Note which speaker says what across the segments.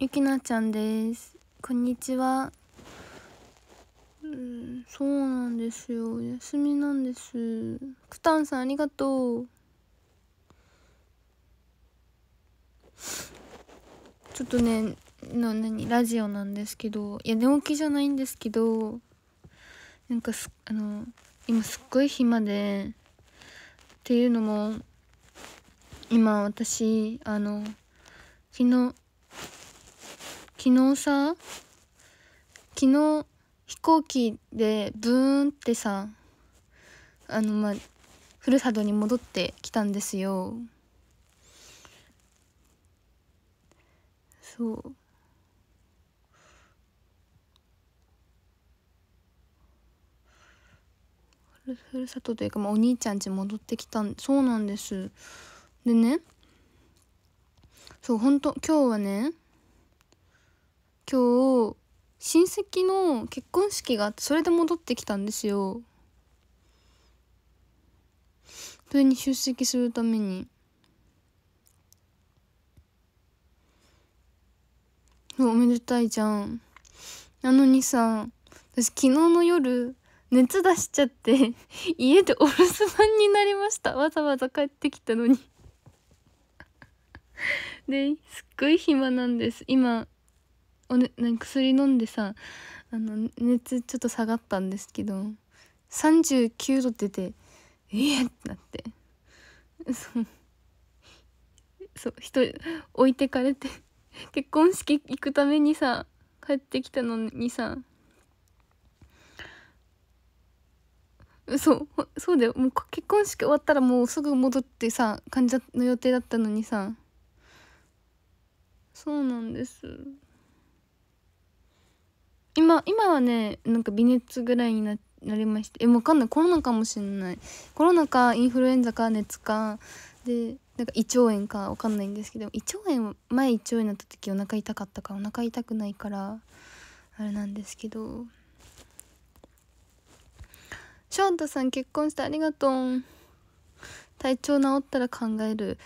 Speaker 1: ゆきなちゃんですこんにちはうんそうなんですよ休みなんですくたんさんありがとうちょっとねの何ラジオなんですけどいや寝起きじゃないんですけどなんかすあの今すっごい暇でっていうのも今私あの昨日昨日さ昨日飛行機でブーンってさあのまあふるさとに戻ってきたんですよそうふるさとというか、まあ、お兄ちゃん家戻ってきたんそうなんですでねそう本当今日はね今日親戚の結婚式があってそれで戻ってきたんですよそれに出席するためにおめでたいじゃんなのにさ私昨日の夜熱出しちゃって 家でお留守番になりましたわざわざ帰ってきたのにですっごい暇なんです今お、ね、薬飲んでさあの熱ちょっと下がったんですけど39度出てえっ、ー、ってなってそうそう一人置いてかれて結婚式行くためにさ帰ってきたのにさそうそうだよもう結婚式終わったらもうすぐ戻ってさ患者の予定だったのにさそうなんです。今今はねなんか微熱ぐらいにななりましてえわかんないコロナかもしんないコロナかインフルエンザか熱かでなんか胃腸炎かわかんないんですけど胃腸炎前胃腸炎になった時お腹痛かったからお腹痛くないからあれなんですけどショウトさん結婚してありがとう体調治ったら考える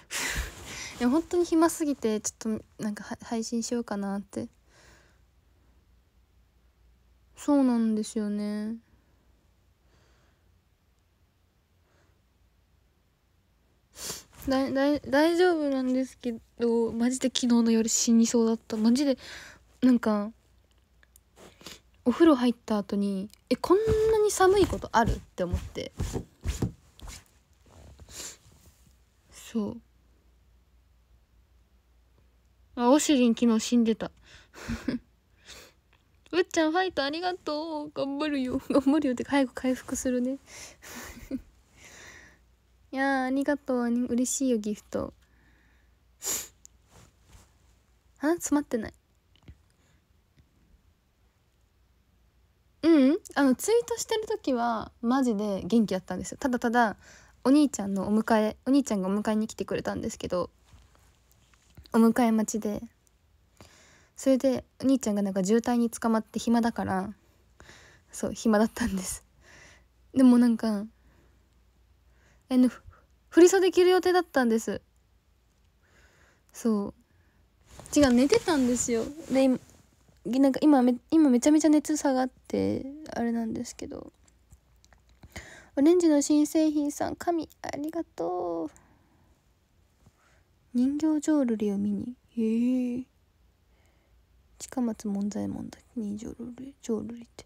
Speaker 1: いや本当に暇すぎてちょっとなんか配信しようかなってそうなんですよねだだ大丈夫なんですけどマジで昨日の夜死にそうだったマジでなんかお風呂入った後にえこんなに寒いことあるって思ってそうあおしりん昨日死んでたうっちゃんファイトありがとう頑張るよ頑張るよって早く回復するね いやありがとう嬉しいよギフト あ詰まってないうんあのツイートしてる時はマジで元気だったんですよただただお兄ちゃんのお迎えお兄ちゃんがお迎えに来てくれたんですけどお迎え待ちでそれでお兄ちゃんがなんか渋滞に捕まって暇だからそう暇だったんですでもなんかえの振り袖着る予定だったんですそう違う寝てたんですよでなんか今め今めちゃめちゃ熱下がってあれなんですけどオレンジの新製品さん神ありがとう人形浄瑠璃を見にへえ近松門左衛門だに浄瑠璃浄瑠璃って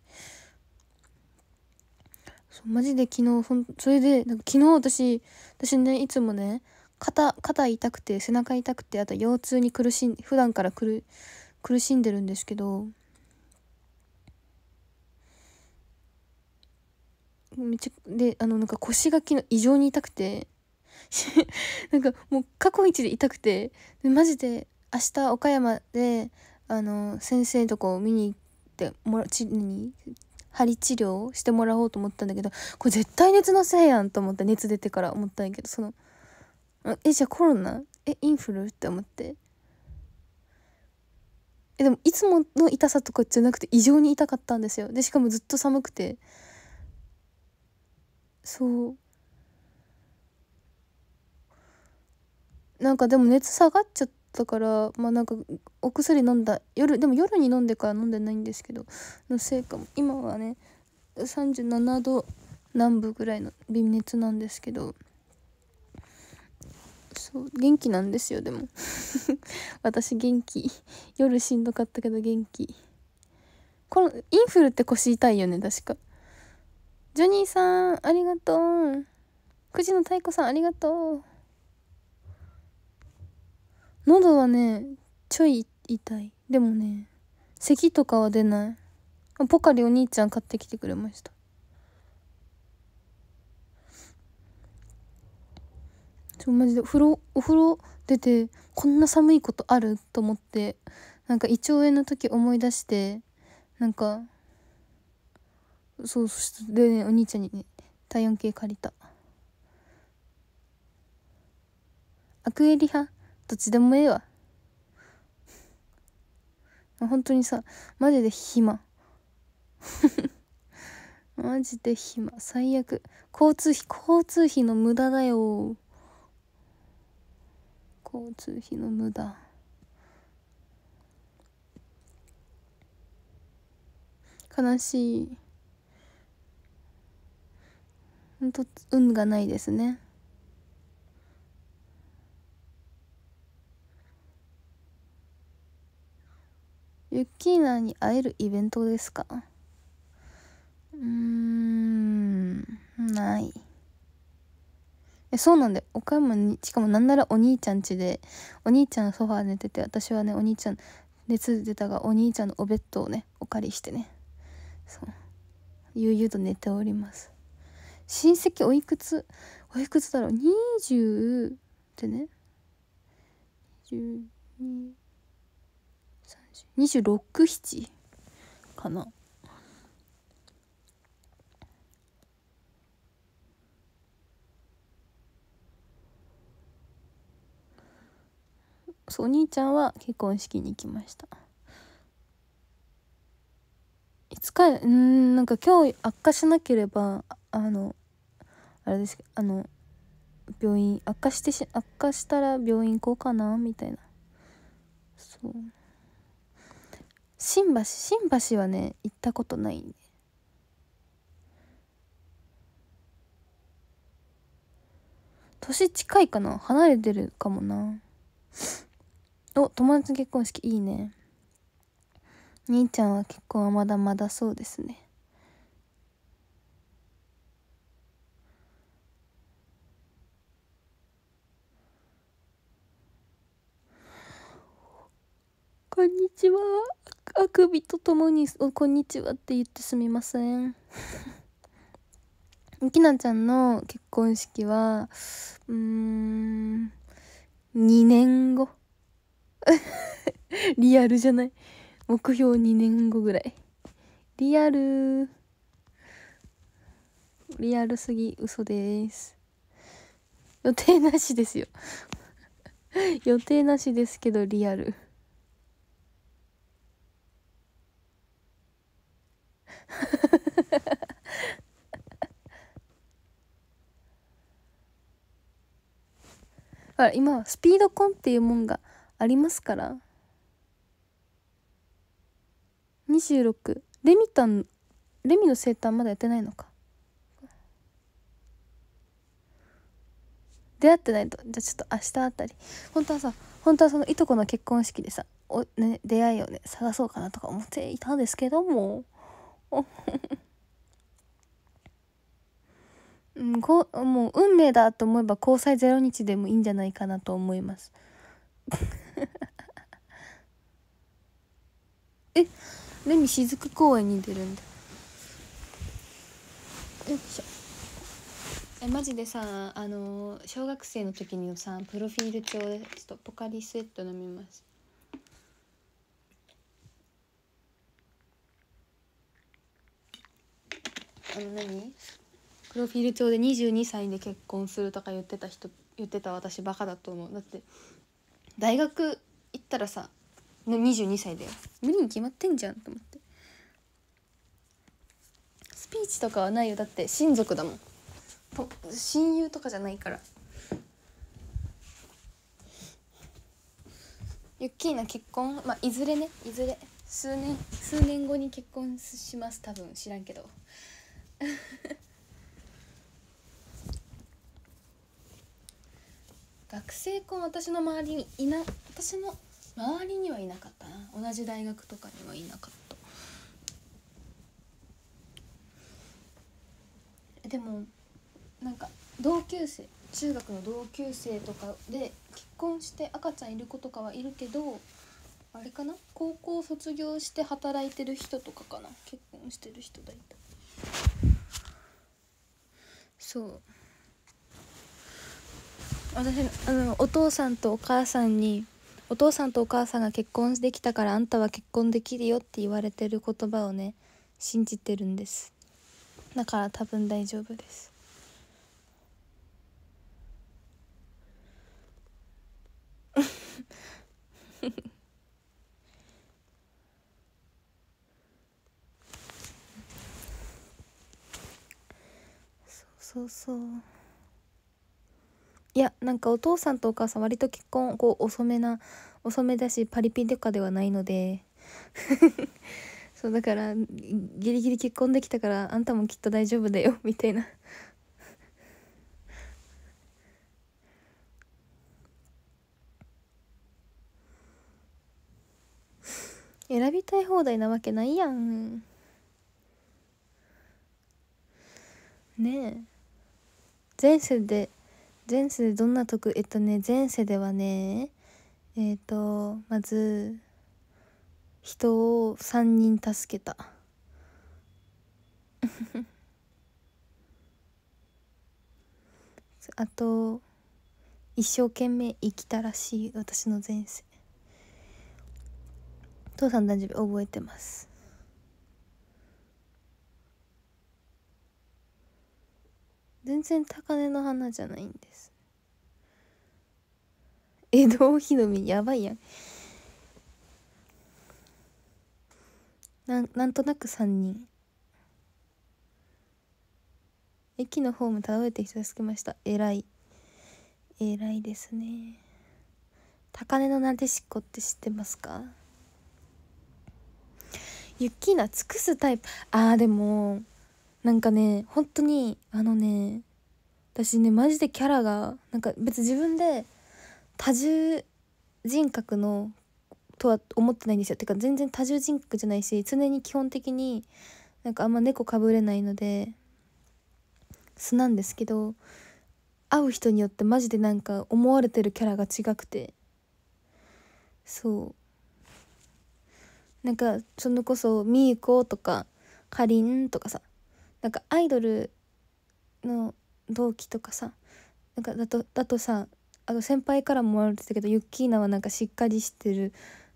Speaker 1: そうマジで昨日ほんそれでなんか昨日私私ねいつもね肩肩痛くて背中痛くてあと腰痛に苦しん普段から苦苦しんでるんですけどめっちゃであのなんか腰が昨日異常に痛くて なんかもう過去一で痛くてでマジで明日岡山であの先生とかを見に行ってもらちに針治療をしてもらおうと思ったんだけどこれ絶対熱のせいやんと思って熱出てから思ったんやけどそのえじゃあコロナえインフルって思ってえでもいつもの痛さとかじゃなくて異常に痛かったんですよでしかもずっと寒くてそうなんかでも熱下がっちゃっったからまあなんかお薬飲んだ夜でも夜に飲んでから飲んでないんですけどのせいかも今はね37度南部ぐらいの微熱なんですけどそう元気なんですよでも 私元気夜しんどかったけど元気このインフルって腰痛いよね確かジョニーさんありがとうくじの太鼓さんありがとう喉はねちょい痛いでもね咳とかは出ないポカリお兄ちゃん買ってきてくれましたちょマジでお風呂お風呂出てこんな寒いことあると思ってなんか胃腸炎の時思い出してなんかそうそしてでねお兄ちゃんにね体温計借りたアクエリ派どっちでもええわ本当にさマジで暇 マジで暇最悪交通費交通費の無駄だよ交通費の無駄悲しいほんと運がないですねユッキーナに会えるイベントですかうーん、ない。え、そうなんだよ。岡山に、しかもなんならお兄ちゃん家で、お兄ちゃんソファー寝てて、私はね、お兄ちゃん、熱出たが、お兄ちゃんのおベッドをね、お借りしてね、そう、悠々と寝ております。親戚おいくつおいくつだろう ?20 ってね。十二267かなそうお兄ちゃんは結婚式に行きましたいつかうんなんか今日悪化しなければあのあれですけどあの病院悪化してし悪化したら病院行こうかなみたいなそう新橋新橋はね行ったことないね年近いかな離れてるかもなお友達結婚式いいね兄ちゃんは結婚はまだまだそうですねこんにちは。あくびとともに「こんにちは」って言ってすみません きなちゃんの結婚式はうーん2年後 リアルじゃない目標2年後ぐらいリアルリアルすぎ嘘です予定なしですよ 予定なしですけどリアルら 今はスピード婚っていうもんがありますから26レミタンレミの生誕まだやってないのか出会ってないとじゃあちょっと明日あたり本当はさ本当はそのいとこの結婚式でさお、ね、出会いをね探そうかなとか思っていたんですけども うん、こうもう運命だと思えば交際0日でもいいんじゃないかなと思います えレミ雫公園に出るんだよいしょえマジでさあの小学生の時にさプロフィール帳でちょっとポカリスエット飲みますあの何プロフィール帳で22歳で結婚するとか言ってた人言ってた私バカだと思うだって大学行ったらさ22歳だよ無理に決まってんじゃんと思ってスピーチとかはないよだって親族だもん親友とかじゃないからユッキーな結婚まあいずれねいずれ数年数年後に結婚します多分知らんけど。学生婚私の周りにいな私の周りにはいなかったな同じ大学とかにはいなかったでもなんか同級生中学の同級生とかで結婚して赤ちゃんいる子とかはいるけどあれかな高校卒業して働いてる人とかかな結婚してる人だいたそう私あのお父さんとお母さんにお父さんとお母さんが結婚できたからあんたは結婚できるよって言われてる言葉をね信じてるんですだから多分大丈夫ですフフフ。そうそういやなんかお父さんとお母さん割と結婚こう遅めな遅めだしパリピとかではないので そうだからギリギリ結婚できたからあんたもきっと大丈夫だよ みたいな選びたい放題なわけないやんねえ前世で前世でどんな得えっとね前世ではねえっ、ー、とまず人を3人助けた あと一生懸命生きたらしい私の前世父さん誕生日覚えてます全然高嶺の花じゃないんです江戸お披露目やばいやんなんなんとなく3人駅のホーム倒れて人助けました偉い偉いですね高嶺のなでしこって知ってますかユッキー尽くすタイプああでもなんかね本当にあのね私ねマジでキャラがなんか別に自分で多重人格のとは思ってないんですよてか全然多重人格じゃないし常に基本的になんかあんま猫かぶれないので素なんですけど会う人によってマジでなんか思われてるキャラが違くてそうなんかそのこそみーことかかりんとかさなんかアイドルの同期とかさなんかだとだとさあの先輩からもらわれてたけどユッキーナはなんかしっかりしてる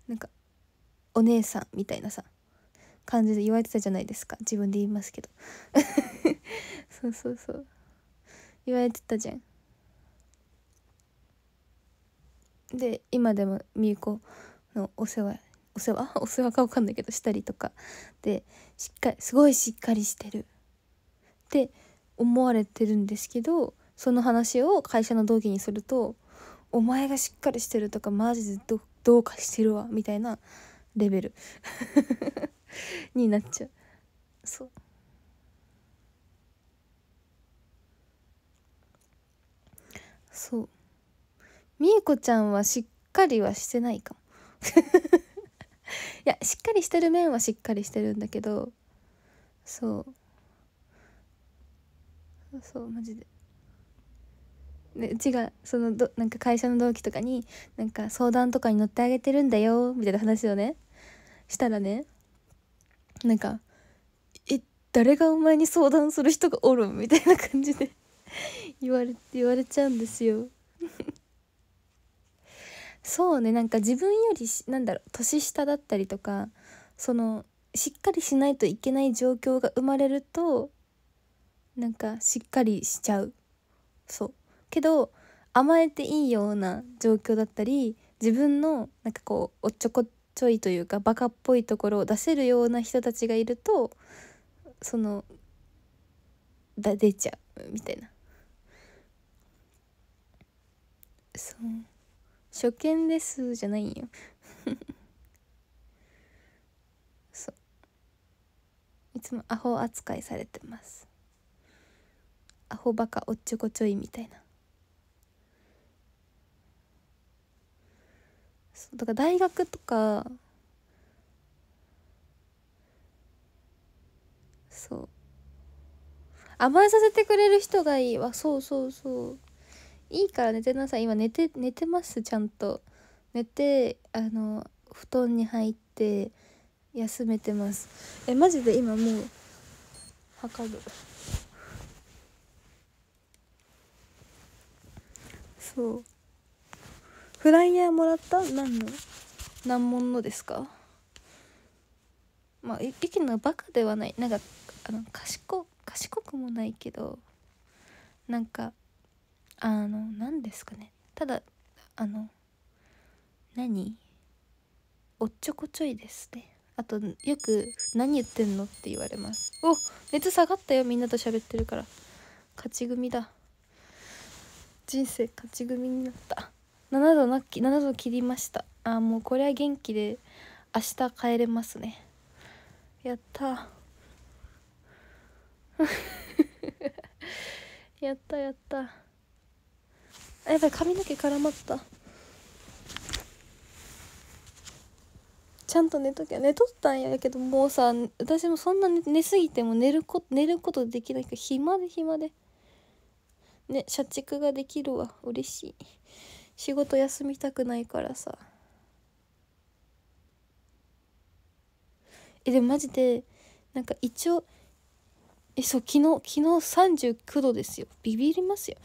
Speaker 1: なんかお姉さんみたいなさ感じで言われてたじゃないですか自分で言いますけど そうそうそう言われてたじゃんで今でもみゆこのお世話お世話 お世話か分かんないけどしたりとかでしっかりすごいしっかりしてるって思われてるんですけどその話を会社の同期にすると「お前がしっかりしてる」とか「マジでどうかしてるわ」みたいなレベル になっちゃうそうそうみえこちゃんはしっかりはしてないかも いやしっかりしてる面はしっかりしてるんだけどそうそうマジででうちがそのどなんか会社の同期とかになんか相談とかに乗ってあげてるんだよみたいな話をねしたらねなんか「え誰がお前に相談する人がおる?」みたいな感じで 言われ言われちゃうんですよ そうねなんか自分よりなんだろう年下だったりとかそのしっかりしないといけない状況が生まれるとなんかしっかりしちゃうそうけど甘えていいような状況だったり自分のなんかこうおっちょこちょいというかバカっぽいところを出せるような人たちがいるとそのだ出ちゃうみたいなそう初見ですじゃないんよ そういつもアホ扱いされてますアホバカおっちょこちょいみたいなそうだから大学とかそう甘えさせてくれる人がいいわそうそうそういいから寝てなさい今寝て寝てますちゃんと寝てあの布団に入って休めてますえマジで今もう測るそうフライヤーもらった何の難問のですかまあ匹のバカではないなんかあの賢賢くもないけどなんかあの何ですかねただあの何おっちょこちょいですねあとよく「何言ってんの?」って言われますお熱下がったよみんなと喋ってるから勝ち組だ人生勝ち組になった7度なき7度切りましたあもうこれは元気で明日帰れますねやった やったやったやっぱり髪の毛絡まったちゃんと寝ときゃ寝とったんやけどもうさ私もそんな寝すぎても寝るこ寝ることできないから暇で暇でね社畜ができるわ嬉しい仕事休みたくないからさえでもマジでなんか一応えそう昨日昨日39度ですよビビりますよ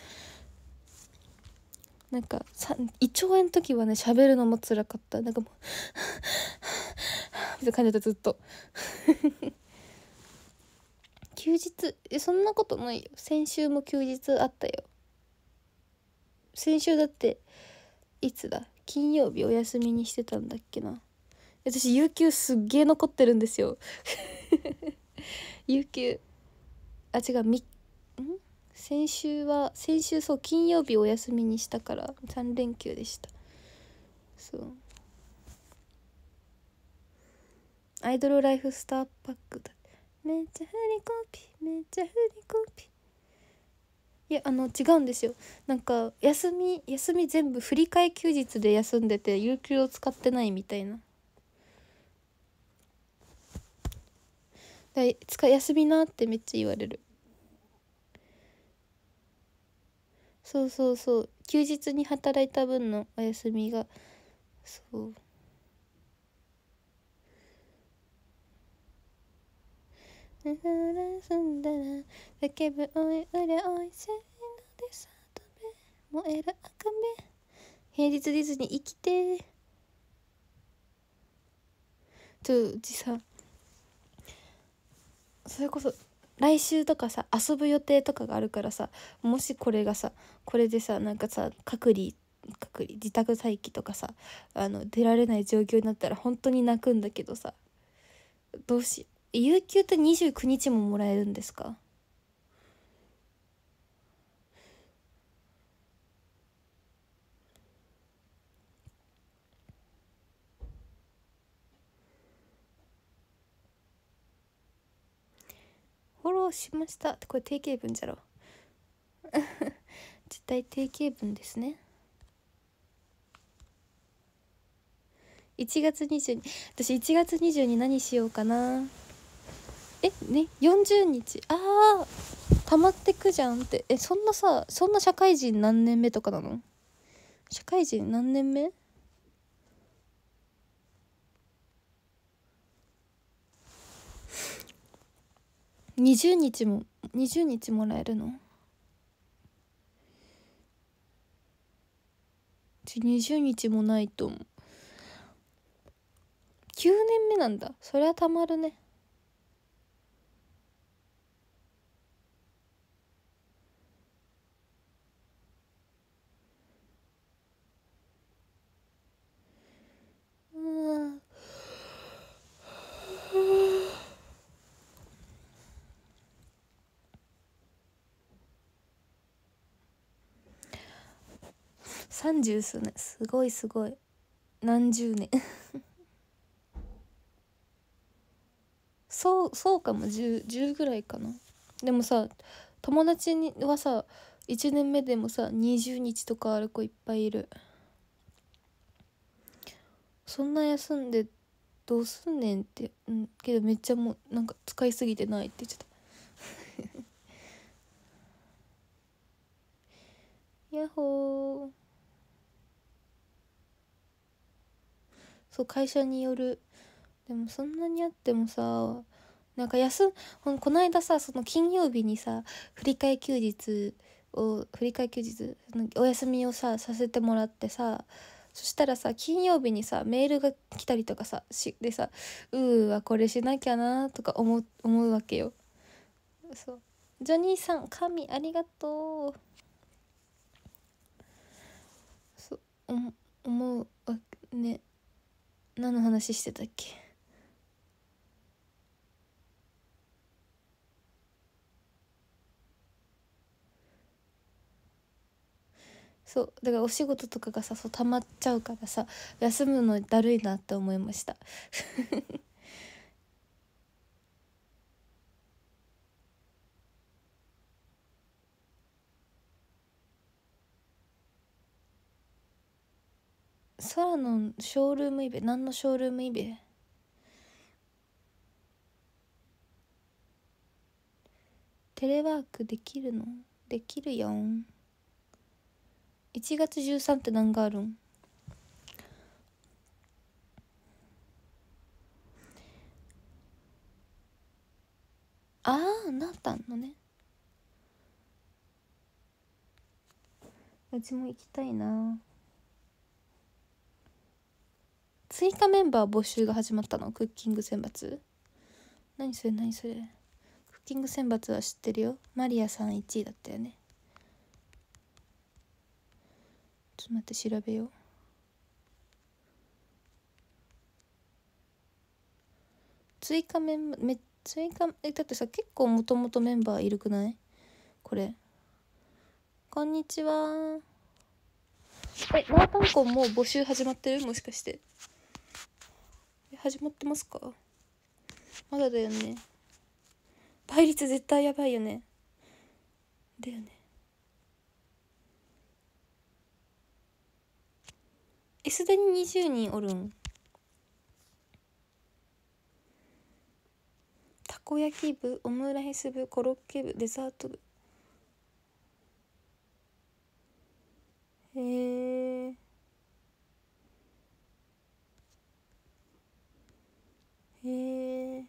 Speaker 1: なんか胃腸炎の時はね喋るのも辛かったなんかもうみた感じだったずっと休日えそんなことないよ先週も休日あったよ先週だっていつだ金曜日お休みにしてたんだっけな私有給すっげえ残ってるんですよ 有給あ違うみん先週は先週そう金曜日お休みにしたから3連休でしたそうアイドルライフスターパックだめっちゃ振りコピーめっちゃ振りコピーいやあの違うんですよなんか休み休み全部振り替え休日で休んでて有給を使ってないみたいなだ使休みなってめっちゃ言われるそうそうそう休日に働いた分のお休みがそうんだら叫ぶおいおりゃおいせいのでさーべ燃える赤目平日ディズニー生きてちょうちさそれこそ来週とかさ遊ぶ予定とかがあるからさもしこれがさこれでさなんかさ隔離隔離自宅待機とかさあの出られない状況になったら本当に泣くんだけどさどうしよう有給って29日ももらえるんですかフォローしましたってこれ定型文じゃろ 絶対定型文ですね1月22私1月22何しようかなえね40日ああ溜まってくじゃんってえそんなさそんな社会人何年目とかなの社会人何年目20日も20日もらえるの20日もないと思う9年目なんだそりゃたまるね30数年すごいすごい何十年 そうそうかも 10, 10ぐらいかなでもさ友達にはさ1年目でもさ20日とかある子いっぱいいる。そんな休んでどうすんねんって、うん、けどめっちゃもうなんか使いすぎてないって言っちゃったやっほーそう会社によるでもそんなにあってもさなんか休んこの間さその金曜日にさ振り替え休日を振り替え休日お休みをささせてもらってさそしたらさ金曜日にさメールが来たりとかさしでさうーわこれしなきゃなとか思うわけよそうジョニーさん神ありがとうそう思うわね何の話してたっけそうだからお仕事とかがさそう溜まっちゃうからさ休むのだるいなって思いました 空のショールームイベ何のショールームイベテレワークできるのできるよん。1月13って何があるんああなったのねうちも行きたいな追加メンバー募集が始まったのクッキング選抜何それ何それクッキング選抜は知ってるよマリアさん1位だったよねと待って調べよう追加メンバーめ追加えだってさ結構もともとメンバーいるくないこれこんにちはえーンコンもう募集始まってるもしかして始まってますかまだだよね倍率絶対やばいよねだよねえすでに20人おるんたこ焼き部オムライス部コロッケ部デザート部へえへえ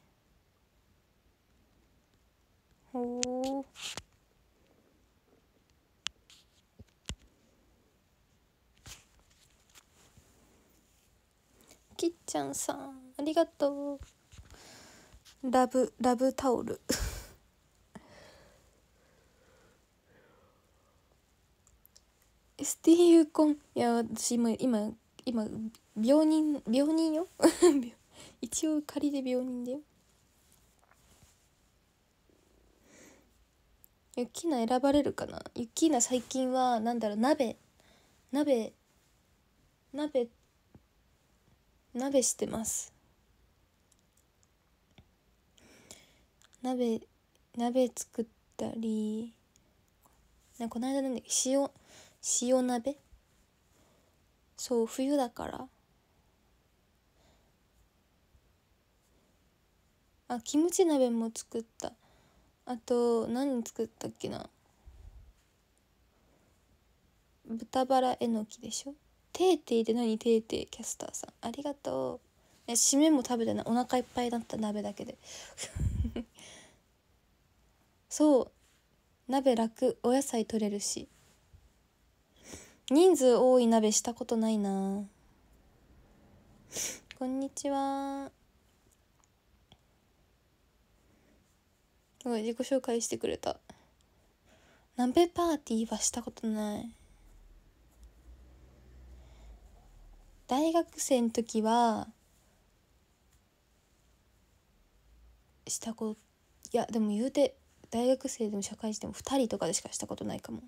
Speaker 1: ほうちゃんさんありがとうラブラブタオル STU コンいや私今今今病人病人よ 一応仮で病人だよユッキーナ選ばれるかなユッキーナ最近はなんだろう鍋鍋鍋鍋してます鍋鍋作ったりなこの間なんだっけ塩塩鍋そう冬だからあキムチ鍋も作ったあと何作ったっけな豚バラえのきでしょていていって何ていていキャスターさんありがとうえ締めも食べてないお腹いっぱいだった鍋だけで そう鍋楽お野菜取れるし人数多い鍋したことないなこんにちはごい自己紹介してくれた鍋パーティーはしたことない大学生の時はしたこといやでも言うて大学生でも社会人でも2人とかでしかしたことないかも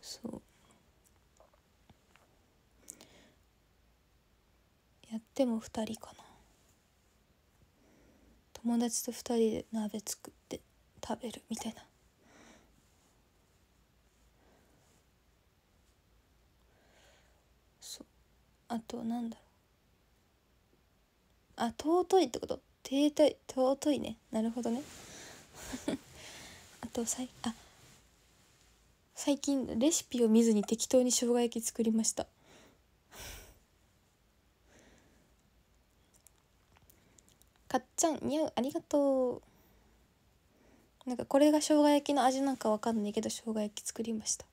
Speaker 1: そうやっても2人かな友達と2人で鍋作って食べるみたいなあとなんだろうあ尊いってこと停滞尊いねなるほどね あとさいあ最近レシピを見ずに適当に生姜焼き作りましたかっちゃん似合うありがとうなんかこれが生姜焼きの味なんかわかんないけど生姜焼き作りました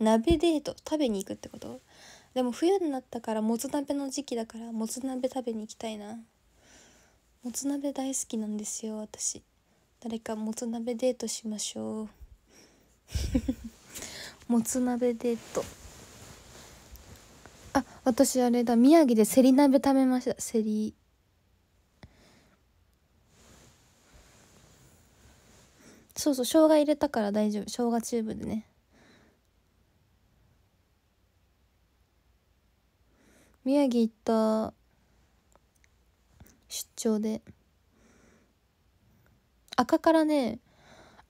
Speaker 1: 鍋デート食べに行くってことでも冬になったからもつ鍋の時期だからもつ鍋食べに行きたいなもつ鍋大好きなんですよ私誰かもつ鍋デートしましょう もつ鍋デートあ私あれだ宮城でせり鍋食べましたせりそうそう生姜入れたから大丈夫生姜チューブでね宮城行った出張で赤からね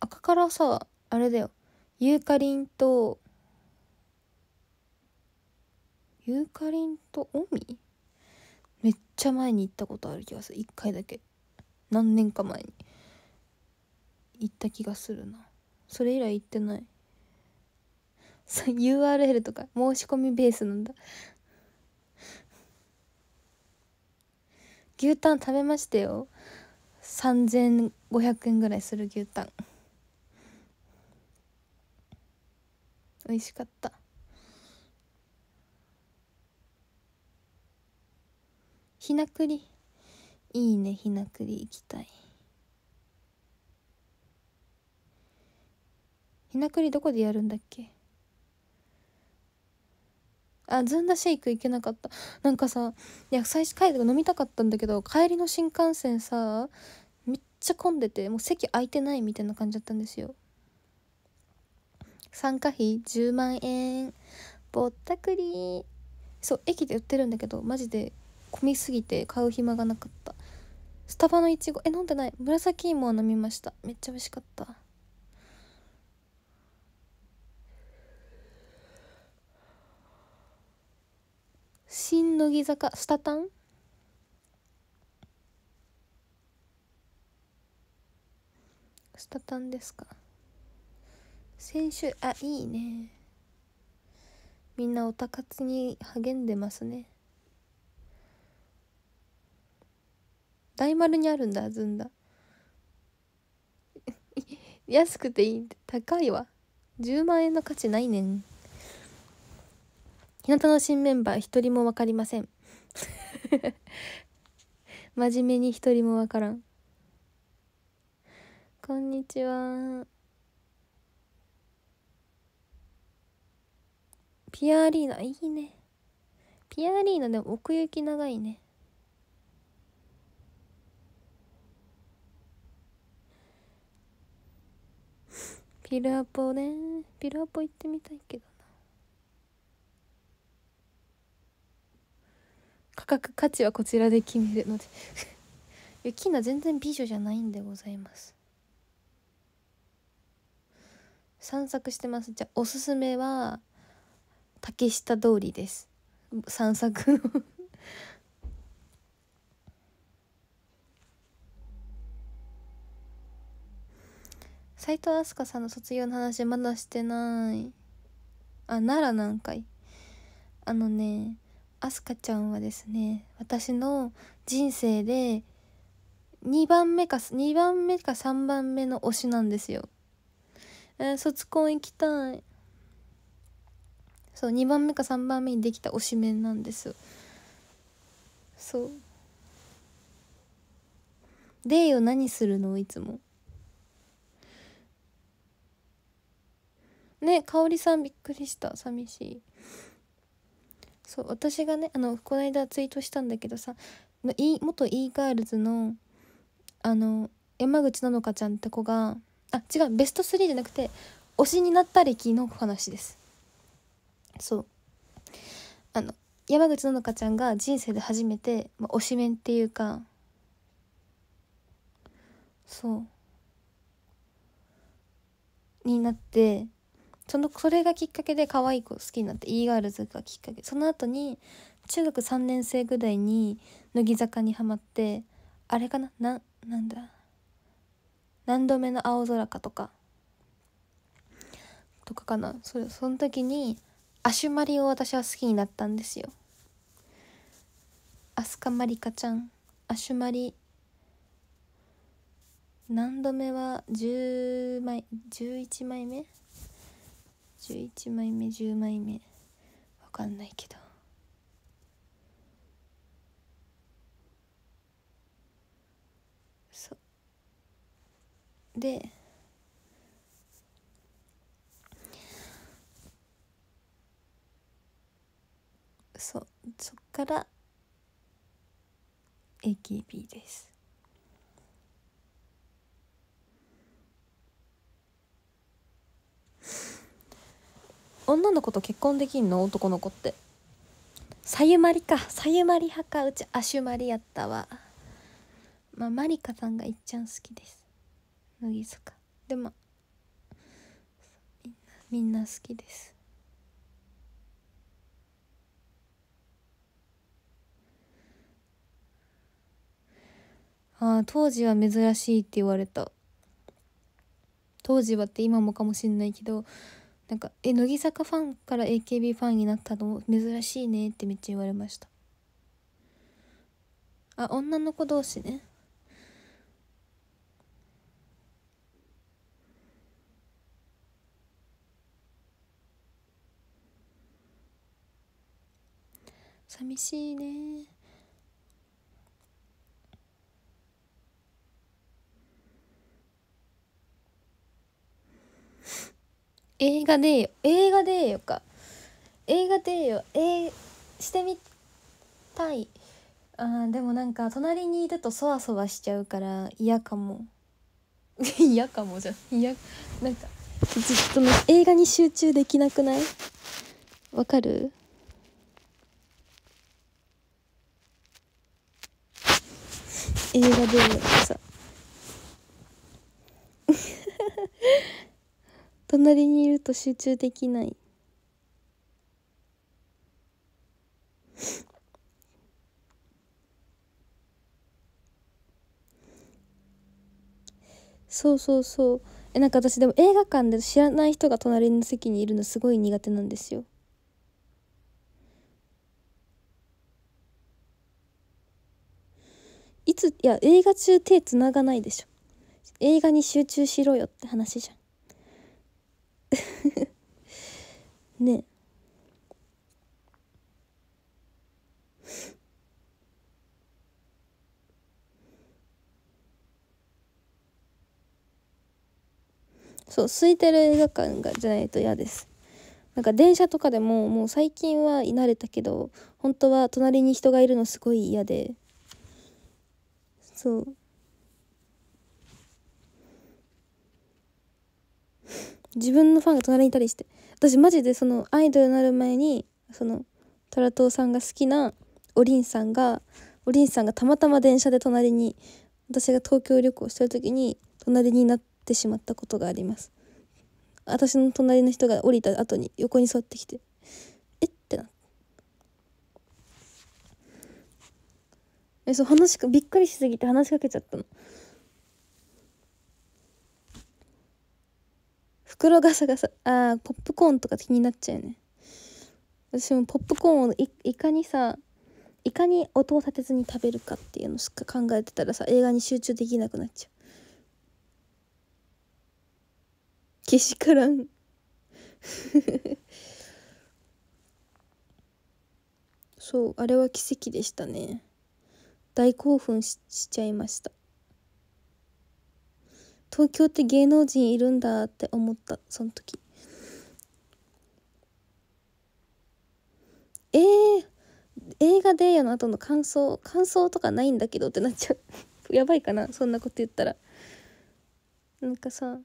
Speaker 1: 赤からさあれだよユーカリンとユーカリンとオミめっちゃ前に行ったことある気がする1回だけ何年か前に行った気がするなそれ以来行ってない URL とか申し込みベースなんだ牛タン食べましたよ3500円ぐらいする牛タン美味しかったひなくりいいねひなくり行きたいひなくりどこでやるんだっけあずんだシェイクいけなかったなんかさいや最初帰って飲みたかったんだけど帰りの新幹線さめっちゃ混んでてもう席空いてないみたいな感じだったんですよ参加費10万円ぼったくりそう駅で売ってるんだけどマジで混みすぎて買う暇がなかったスタバのいちごえ飲んでない紫芋を飲みましためっちゃ美味しかった新乃木坂スタタンスタタンですか先週あいいねみんなおたかつに励んでますね大丸にあるんだずんだ 安くていい高いわ10万円の価値ないねん日向の新メンバー一人も分かりません 真面目に一人も分からんこんにちはピアリーナいいねピアリーナでも奥行き長いねピルアポねピルアポ行ってみたいけど価格価値はこちらで決めるのでユ キーナ全然美女じゃないんでございます散策してますじゃあおすすめは竹下通りです散策の斎 藤飛鳥さんの卒業の話まだしてないあ奈良なんかあのねアスカちゃんはですね私の人生で2番目か2番目か3番目の推しなんですよ。えー、卒婚行きたい。そう2番目か3番目にできた推しメンなんですそうデイを何するのいつもねかおりさんびっくりした寂しいそう私がねあのこの間ツイートしたんだけどさの、e、元 e ガールズのあの山口乃々佳ちゃんって子があ違うベスト3じゃなくて推しになった歴の話ですそうあの山口乃々佳ちゃんが人生で初めて、まあ、推しメンっていうかそうになってそのそれがきっかけで可愛い子好きになって e ガールズがきっかけその後に中学3年生ぐらいに乃木坂にはまってあれかなななんだ何度目の青空かとかとかかなそれその時にアシュマリを私は好きになったんですよアスカマリカちゃんアシュマリ何度目は10枚11枚目11枚目10枚目わかんないけどそうでそそっから AKB です女の子と結婚できんの男の子ってさゆまりかさゆまり派かうちあしゅまりやったわまあまりかさんがいっちゃん好きです乃木坂でもみんな好きですああ当時は珍しいって言われた当時はって今もかもしんないけどなんか「え乃木坂ファンから AKB ファンになったの珍しいね」ってめっちゃ言われましたあ女の子同士ね寂しいね映画でよ映画でよか映画でよえー、してみたいあでもなんか隣にいるとそわそわしちゃうから嫌かも 嫌かもじゃん嫌なんかずっと、ね、映画に集中できなくないわかる映画でよさ 隣にいると集中できないそうそうそうえなんか私でも映画館で知らない人が隣の席にいるのすごい苦手なんですよいついや映画中手つながないでしょ映画に集中しろよって話じゃん ねそう空いてる映画館がじゃないと嫌ですなんか電車とかでももう最近は慣れたけど本当は隣に人がいるのすごい嫌でそう自分のファンが隣にいたりして私マジでそのアイドルになる前にそのトラトーさんが好きなおりんさんがおりんさんがたまたま電車で隣に私が東京旅行してる時に隣になってしまったことがあります私の隣の人が降りた後に横に座ってきてえってなえそう話かびっくりしすぎて話しかけちゃったの袋ガサガサあポップコーンとか気になっちゃうよね私もポップコーンをいかにさいかに音を立てずに食べるかっていうのしか考えてたらさ映画に集中できなくなっちゃうけしからん そうあれは奇跡でしたね大興奮しちゃいました東京って芸能人いるんだって思ったその時えー、映画でやの後の感想感想とかないんだけどってなっちゃう やばいかなそんなこと言ったらなんかさ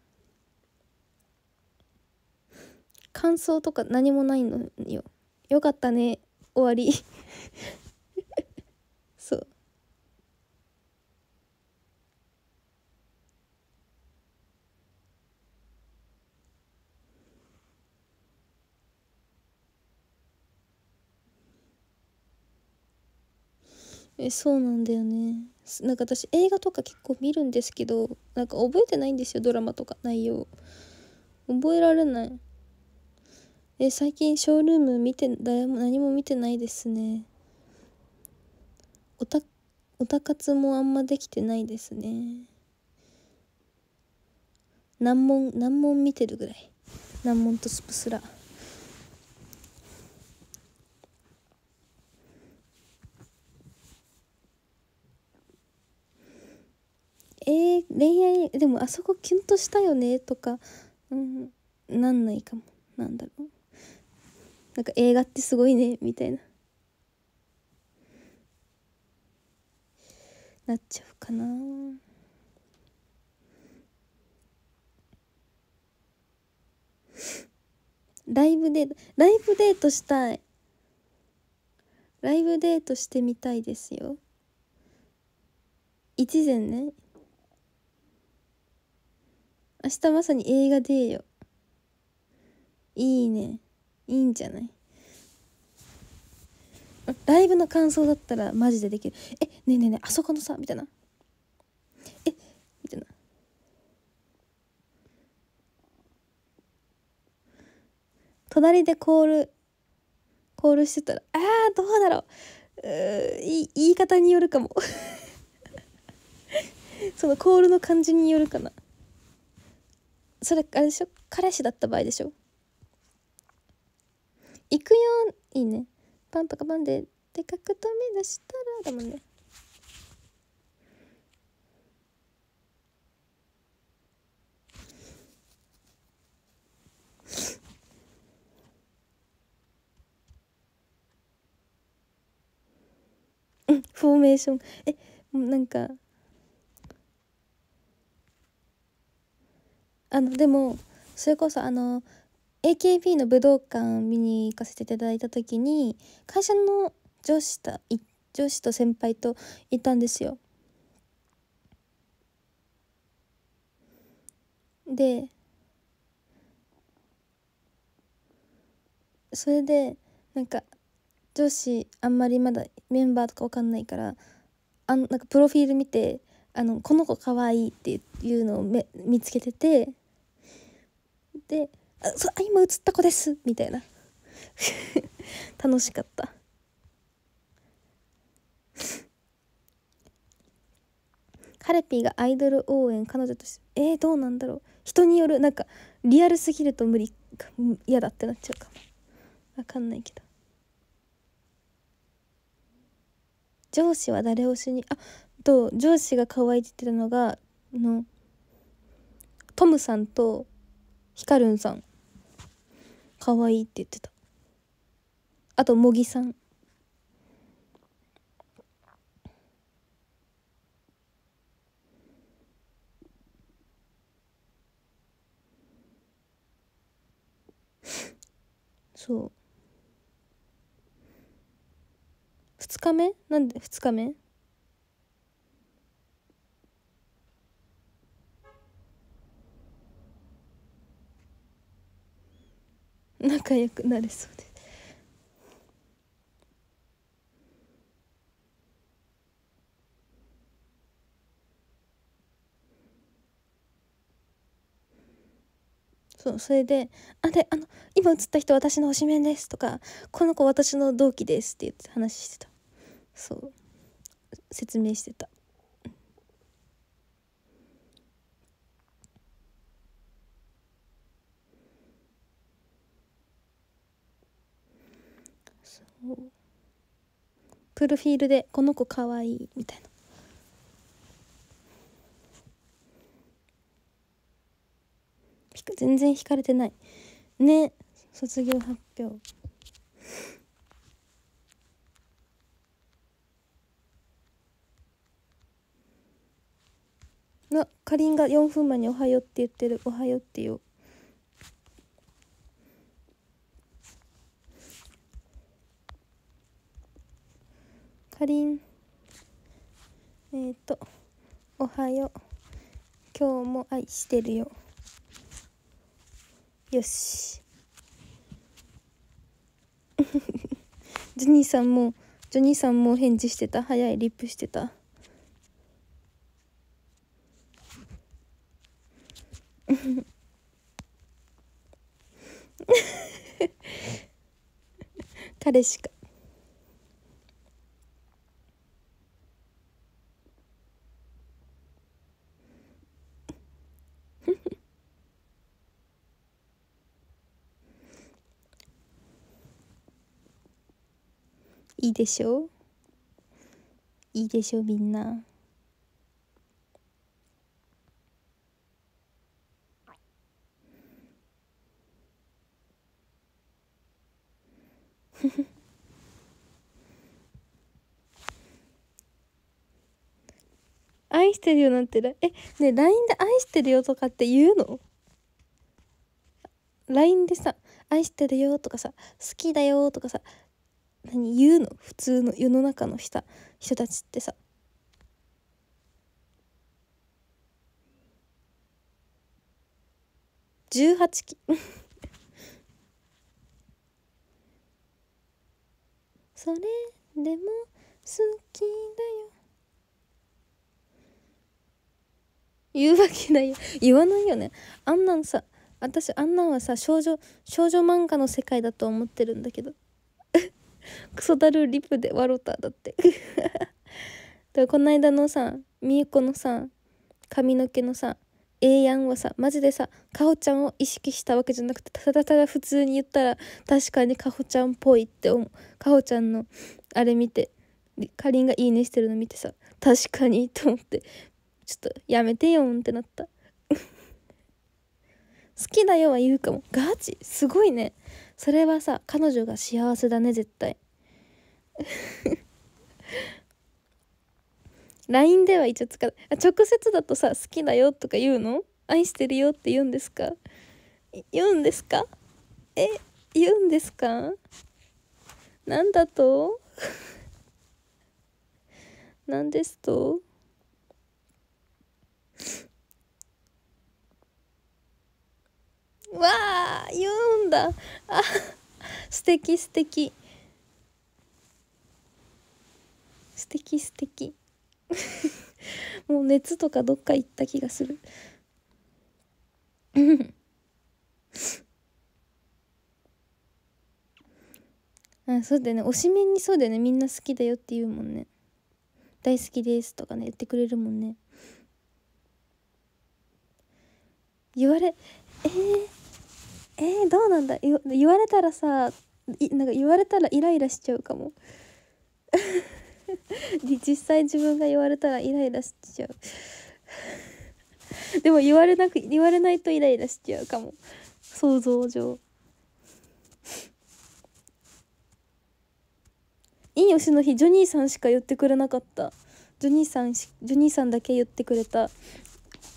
Speaker 1: 感想とか何もないのよよかったね終わりえそうなんだよねなんか私映画とか結構見るんですけどなんか覚えてないんですよドラマとか内容覚えられないえ最近ショールーム見て誰も何も見てないですねおたおたかつもあんまできてないですね難問難問見てるぐらい難問とスプスラえー、恋愛でもあそこキュンとしたよねとか、うん、なんないかもなんだろうなんか映画ってすごいねみたいななっちゃうかなライブデートライブデートしたいライブデートしてみたいですよ一膳ね明日まさに映画デーよ。いいね。いいんじゃないライブの感想だったらマジでできる。え、ねえねえねえ、あそこのさ、みたいな。え、みたいな。隣でコール、コールしてたら、あー、どうだろう。うい言い方によるかも そのコールの感じによるかな。それあれでしょ彼氏だった場合でしょ行くよいいねパンパカパンででかくと目出したらだもんねうんフォーメーションえなんかあのでもそれこそあの AKB の武道館見に行かせていただいた時に会社の上司と上司と先輩といたんですよ。でそれでなんか上司あんまりまだメンバーとか分かんないからあなんかプロフィール見てあのこの子かわいいっていうのをめ見つけててで「あそあ今映った子です」みたいな 楽しかったカレピーがアイドル応援彼女としてえー、どうなんだろう人によるなんかリアルすぎると無理か嫌だってなっちゃうかも分かんないけど上司は誰推しにあと上司が可愛いって言ってたのがのトムさんとひさんかわいいって言ってたあと茂木さんそう2日目なんで2日目仲良くなれそうですそうそれで「あれあの今映った人私の推しメンです」とか「この子私の同期です」って言って話してたそう説明してたプロフィールで「この子かわいい」みたいな。全然引かれてないね卒業発表なかりんが4分前に「おはよう」って言ってる「おはよう」って言おうかりんえっ、ー、と「おはよう今日も愛してるよ」よし ジョニーさんもジョニーさんも返事してた早いリップしてた 彼しかいいでしょういいでしょみんな。愛してるよなんてえね LINE で「愛してるよ」とかって言うの ?LINE でさ「愛してるよ」とかさ「好きだよ」とかさ何言うの普通の世の中の人人たちってさ18期 それでも好きだよ言うわけないよ言わないよねあんなんさ私あんなんはさ少女少女漫画の世界だと思ってるんだけどクソだるリプで笑っただって だこの間のさみゆこのさ髪の毛のさええやんはさマジでさかほちゃんを意識したわけじゃなくてただただ普通に言ったら確かにかほちゃんっぽいって思うかほちゃんのあれ見てかりんがいいねしてるの見てさ確かにと思ってちょっとやめてよんってなった 好きだよは言うかもガチすごいねそれはさ彼女が幸せだね絶対 LINE では一応使うあ直接だとさ好きだよとか言うの愛してるよって言うんですか言うんですかえ言うんですかなんだと なんですとわあ言うんだあ素敵素敵素敵素敵 もう熱とかどっか行った気がするん、そうだよね推しメンにそうだよねみんな好きだよって言うもんね大好きですとかね言ってくれるもんね言われえー、えー、どうなんだ言われたらさなんか言われたらイライラしちゃうかも 実際自分が言われたらイライラしちゃう でも言われなく言われないとイライラしちゃうかも想像上いいよしの日ジョニーさんしか言ってくれなかったジョニーさんジョニーさんだけ言ってくれた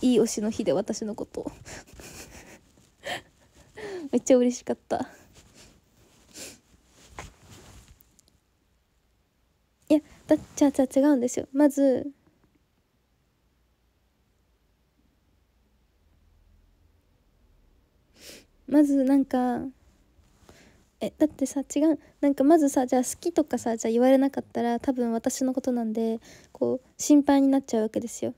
Speaker 1: いい推しの日で私のことめっちゃ嬉しかったいやだじゃあじゃ違うんですよまずまずなんかえだってさ違うなんかまずさじゃあ好きとかさじゃあ言われなかったら多分私のことなんでこう心配になっちゃうわけですよ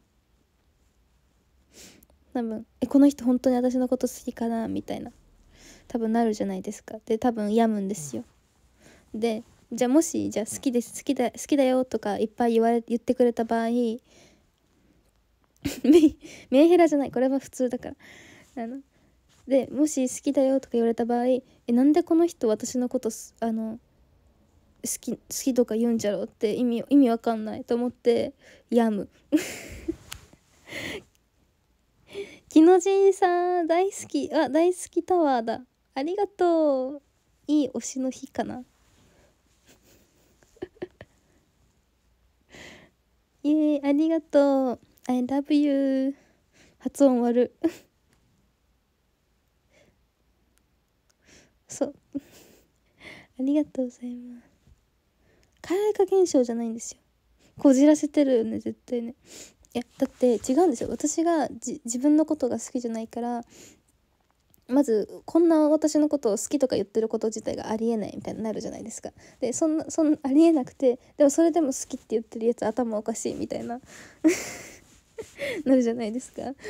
Speaker 1: 多分えこの人本当に私のこと好きかなみたいな多分なるじゃないですかで多分病むんですよ。でじゃあもしじゃあ好きです好きだ好きだよとかいっぱい言われ言ってくれた場合 メンヘラじゃないこれは普通だからあのでもし好きだよとか言われた場合えなんでこの人私のことすあの好き好きとか言うんじゃろうって意味意味わかんないと思って病む「木 のじいさん大好きあ大好きタワーだ」ありがとういい推しの日かな イエーイありがとう I love you 発音悪 そう ありがとうございます蛙化現象じゃないんですよこじらせてるよね絶対ねいやだって違うんですよ私が自分のことが好きじゃないからまずこんな私のことを好きとか言ってること自体がありえないみたいになるじゃないですかでそんなそんありえなくてでもそれでも好きって言ってるやつ頭おかしいみたいな なるじゃないですか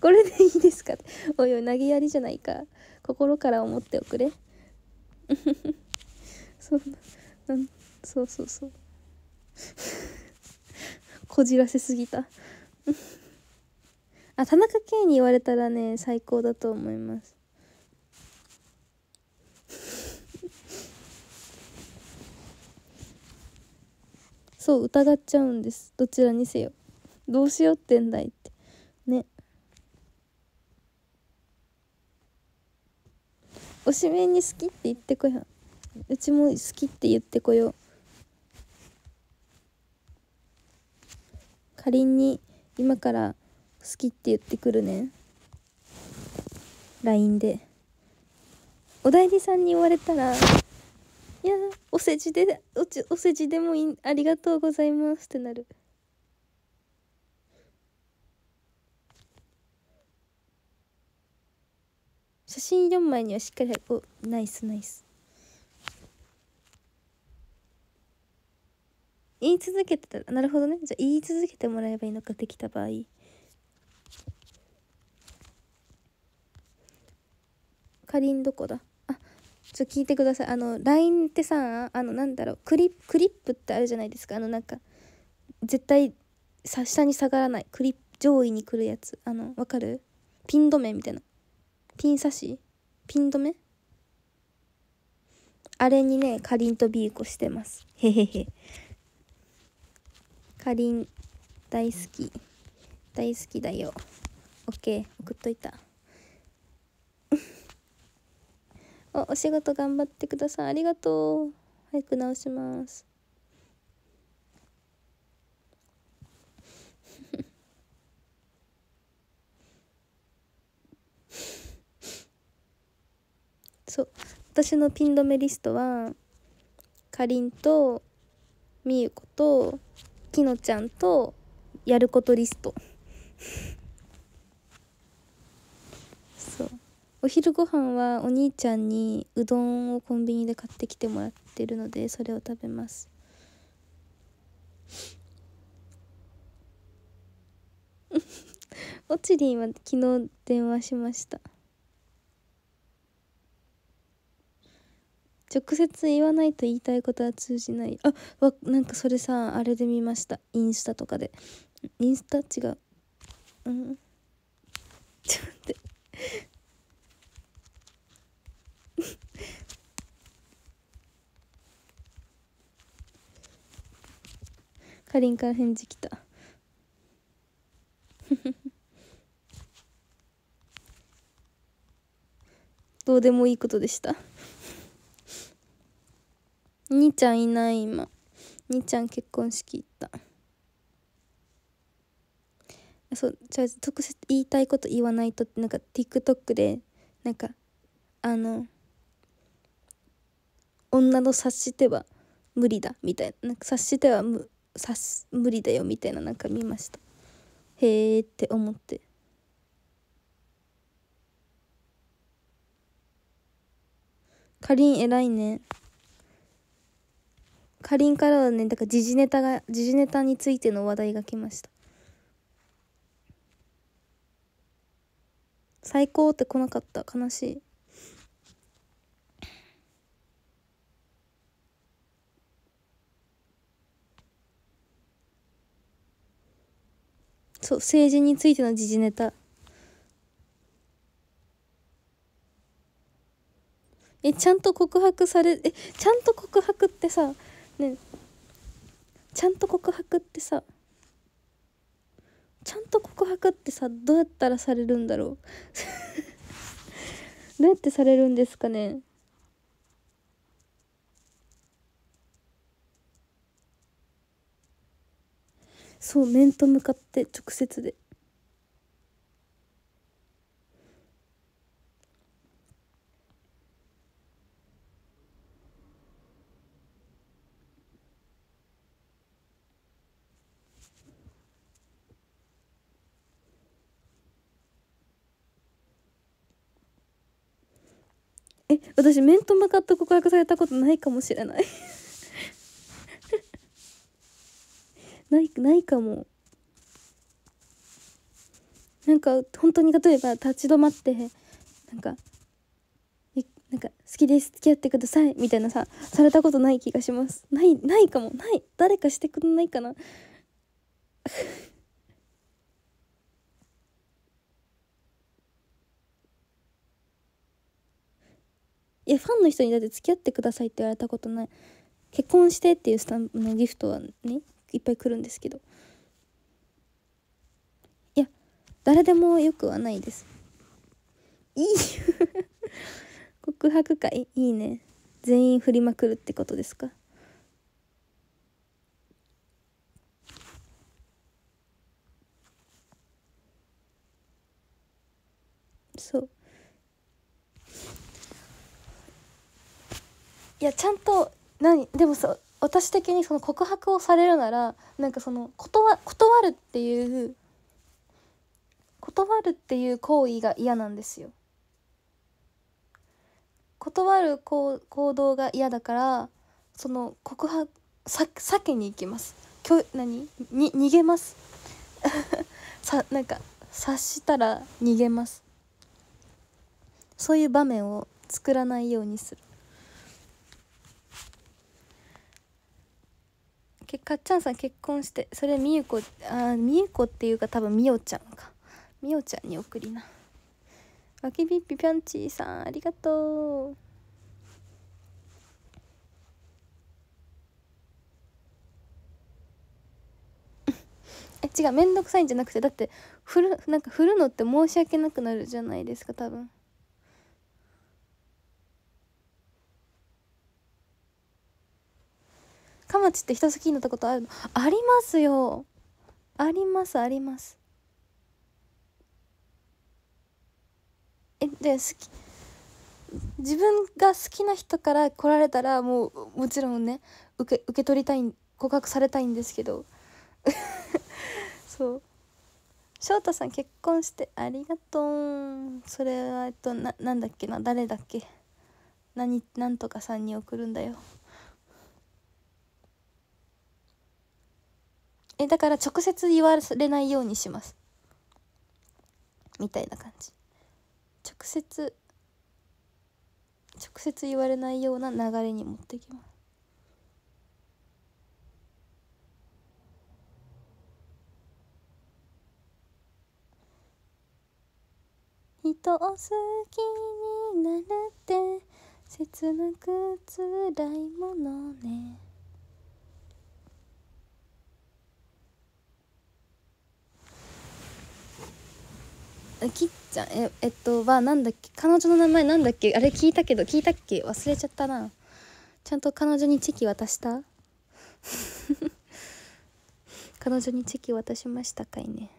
Speaker 1: これでいいですかおいおい投げやりじゃないか心から思っておくれ そんなそうそうそうこじらせすぎたあ田中圭に言われたらね最高だと思いますそう疑っちゃうんですどちらにせよどうしようってんだいってね推しメンに好きって言ってこよううちも好きって言ってこよう仮に今から好きって言ってくるね LINE でお代理さんに言われたらいやお世辞でおちお世辞でもいいありがとうございますってなる写真4枚にはしっかりおナイスナイス言い続けてたらなるほどねじゃあ言い続けてもらえばいいのかできた場合かりんどこだあちょっと聞いてくださいあの LINE ってさあのなんだろうクリクリップってあるじゃないですかあのなんか絶対さ下に下がらないクリップ上位に来るやつあのわかるピン止めみたいなピン刺しピン止めあれにねかりんとビーコしてますへへへかりん大好き大好きだよ OK 送っといた。お仕事頑張ってください。ありがとう。早く直します。そう私のピン止めリストはかりんとみゆこときのちゃんとやることリストお昼ご飯はお兄ちゃんにうどんをコンビニで買ってきてもらってるのでそれを食べますオチリンは昨日電話しました直接言わないと言いたいことは通じないあわなんかそれさあれで見ましたインスタとかでインスタ違ううん ちょっと待ってかりんから返事来た どうでもいいことでした兄ちゃんいない今兄ちゃん結婚式行ったそうじゃあ直接言いたいこと言わないとってなんか TikTok でなんかあの女の察しては無理だみたいななんか察してはむさす無理だよみたいななんか見ましたへえって思ってかりん偉いねかりんからはねだから時事ネタが時事ネタについての話題が来ました最高って来なかった悲しいそう政治についての時事ネタえちゃんと告白されえちゃんと告白ってさねちゃんと告白ってさちゃんと告白ってさどうやったらされるんだろう どうやってされるんですかねそう面と向かって直接でえ私面と向かって告白されたことないかもしれないないないかもなんか本当に例えば立ち止まってなんか「なんか好きです付き合ってください」みたいなさされたことない気がしますないないかもない誰かしてくんないかな いやファンの人にだって付き合ってくださいって言われたことない結婚してっていうスタンプのギフトはねいっぱい来るんですけどいや誰でもよくはないですいい 告白会いいね全員振りまくるってことですかそういやちゃんと何でもそう私的にその告白をされるならなんかその断断るっていう断るっていう行為が嫌なんですよ。断る行動が嫌だからその告白さ避けに行きますきょ何に逃げます さなんか察したら逃げますそういう場面を作らないようにするかっちゃんさん結婚してそれみゆこあみゆこっていうか多分みおちゃんかみおちゃんに送りなわきびっぴぴょんちーさんありがとう え違う面倒くさいんじゃなくてだって振るなんか振るのって申し訳なくなるじゃないですか多分カマって人好きになったことあるのありますよありますありますえで好き自分が好きな人から来られたらもうもちろんね受け受け取りたい告白されたいんですけど そう翔太さん結婚してありがとうそれはえっとななんだっけな誰だっけ何何とかさんに送るんだよえだから直接言われないようにしますみたいな感じ直接直接言われないような流れに持ってきます人を好きになるって切なく辛いものねきっちゃんええっとはなんだっけ彼女の名前なんだっけあれ聞いたけど聞いたっけ忘れちゃったなちゃんと彼女にチェキ渡した 彼女にチェキ渡しましたかいね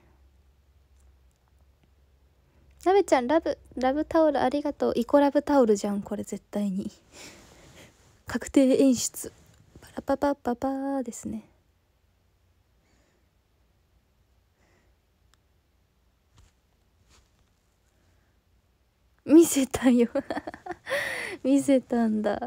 Speaker 1: なべちゃんラブラブタオルありがとうイコラブタオルじゃんこれ絶対に確定演出パラパパパパーですね見せたよ見せたんだ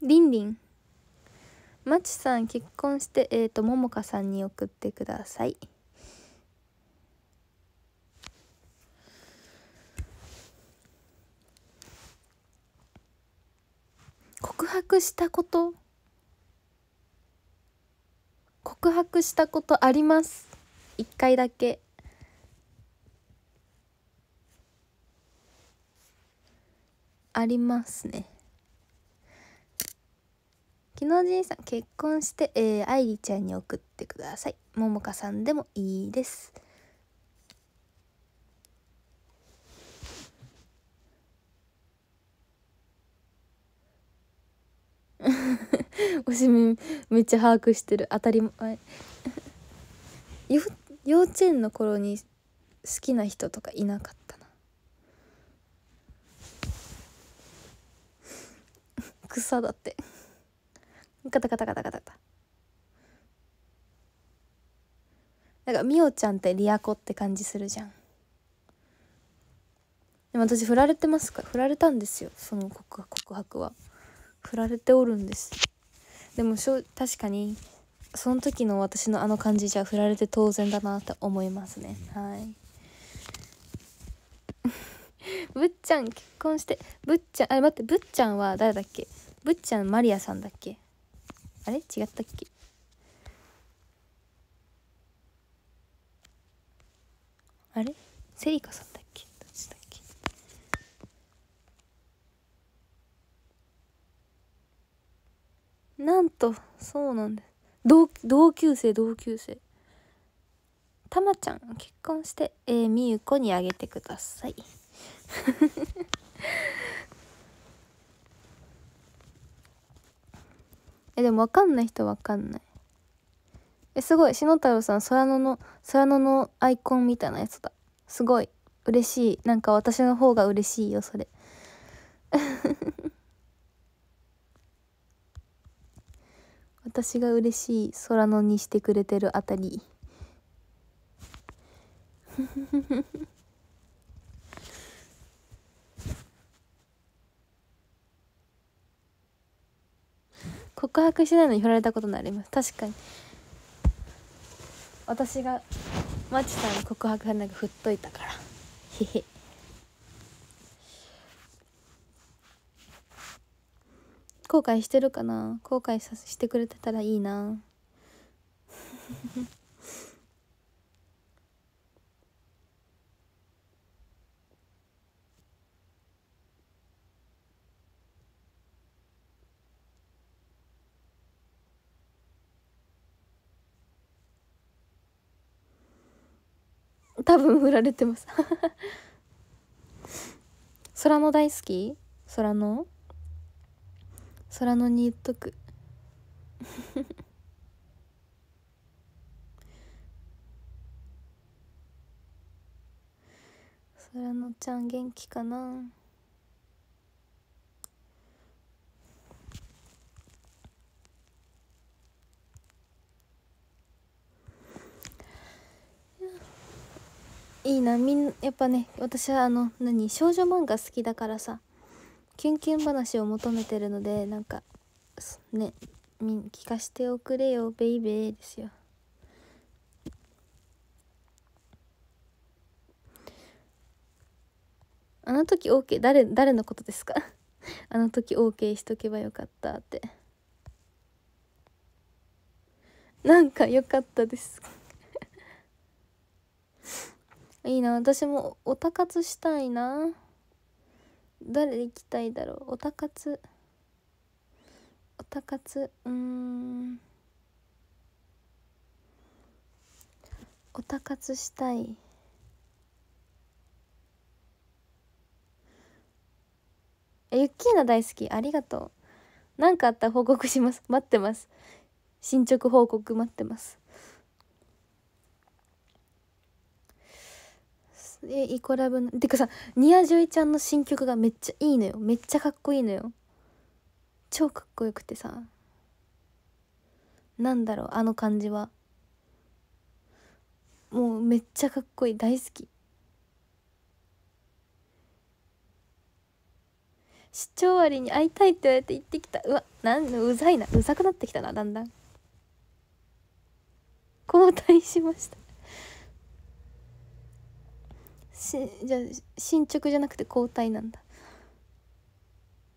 Speaker 1: りんりんまちさん結婚してえーとももかさんに送ってください告白したこと告白したことあります一回だけありますね昨日じいさん結婚して、えー、愛梨ちゃんに送ってくださいももかさんでもいいですフフフ推 しめめっちゃ把握してる当たり前 幼稚園の頃に好きな人とかいなかったな 草だってカタカタカタカタカタなんかみおちゃんってリアコって感じするじゃんでも私振られてますか振られたんですよその告白は振られておるんですでもしょ確かにその時の私のあの感じじゃ振られて当然だなって思いますねはい ぶっちゃん結婚してぶっちゃんあれ待ってぶっちゃんは誰だっけぶっちゃんマリアさんだっけあれ違ったっけあれセリカさんなんとそうなんです同級生同級生たまちゃん結婚してえー、みゆこにあげてください えでも分かんない人分かんないえすごい篠太郎さん空野の空野のアイコンみたいなやつだすごい嬉しいなんか私の方が嬉しいよそれ私が嬉しい空のにしてくれてるあたり 告白しないのに振られたことになります確かに私がまチさんに告白さなんか振っといたからへへ後悔してるかな後悔さしてくれてたらいいな多分売られてます空の大好き空の空のに言っとく 空のちゃん元気かなやっぱね私はあの何少女漫画好きだからさキュンキュン話を求めてるのでなんかね聞かしておくれよベイベーですよあの時 OK 誰誰のことですか あの時 OK しとけばよかったってなんかよかったです いいな私もオタ活したいな誰行きたいだろうおたかつおたかつうんおたかつしたいえユッキーナ大好きありがとう何かあったら報告します待ってます進捗報告待ってますえイコラブのてかさニアジョイちゃんの新曲がめっちゃいいのよめっちゃかっこいいのよ超かっこよくてさなんだろうあの感じはもうめっちゃかっこいい大好き視聴割に会いたいって言われて行ってきたうわなんうざいなうざくなってきたなだんだん交代しましたしじゃ進捗じゃなくて交代なんだ